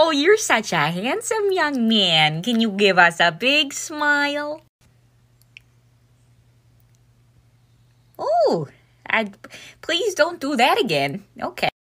Oh, you're such a handsome young man. Can you give us a big smile? Oh, I, please don't do that again. Okay.